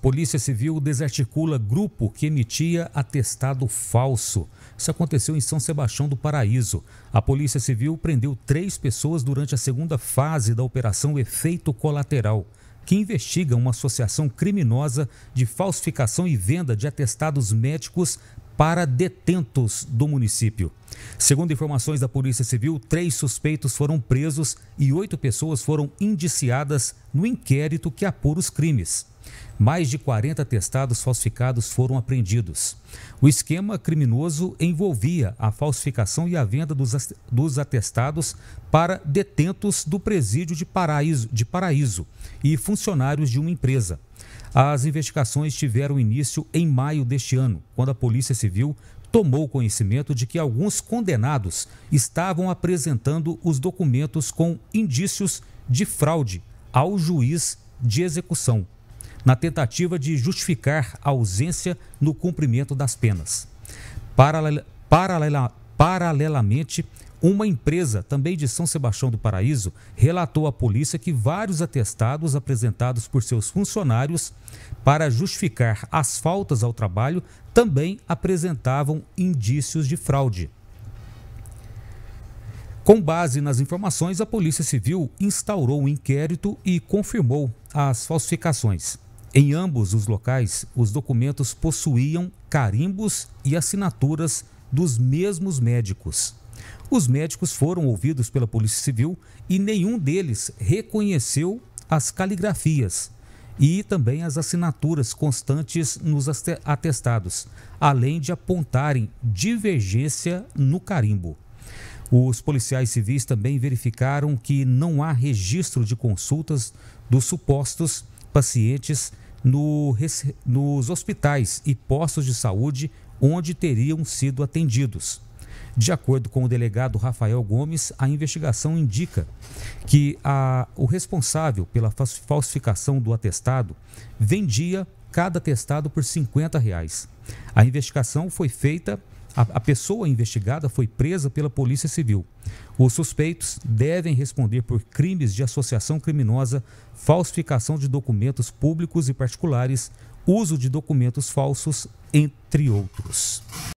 Polícia Civil desarticula grupo que emitia atestado falso. Isso aconteceu em São Sebastião do Paraíso. A Polícia Civil prendeu três pessoas durante a segunda fase da Operação Efeito Colateral, que investiga uma associação criminosa de falsificação e venda de atestados médicos para detentos do município. Segundo informações da Polícia Civil, três suspeitos foram presos e oito pessoas foram indiciadas no inquérito que apura os crimes. Mais de 40 testados falsificados foram apreendidos. O esquema criminoso envolvia a falsificação e a venda dos atestados para detentos do presídio de Paraíso, de Paraíso e funcionários de uma empresa. As investigações tiveram início em maio deste ano, quando a Polícia Civil tomou conhecimento de que alguns condenados estavam apresentando os documentos com indícios de fraude ao juiz de execução na tentativa de justificar a ausência no cumprimento das penas. paralela, paralelamente, uma empresa, também de São Sebastião do Paraíso, relatou à polícia que vários atestados apresentados por seus funcionários para justificar as faltas ao trabalho também apresentavam indícios de fraude. Com base nas informações, a Polícia Civil instaurou um inquérito e confirmou as falsificações. Em ambos os locais, os documentos possuíam carimbos e assinaturas dos mesmos médicos. Os médicos foram ouvidos pela Polícia Civil e nenhum deles reconheceu as caligrafias e também as assinaturas constantes nos atestados, além de apontarem divergência no carimbo. Os policiais civis também verificaram que não há registro de consultas dos supostos pacientes no, nos hospitais e postos de saúde onde teriam sido atendidos. De acordo com o delegado Rafael Gomes, a investigação indica que a, o responsável pela falsificação do atestado vendia cada atestado por 50 reais. A investigação foi feita a, a pessoa investigada foi presa pela Polícia Civil. Os suspeitos devem responder por crimes de associação criminosa, falsificação de documentos públicos e particulares, uso de documentos falsos, entre outros.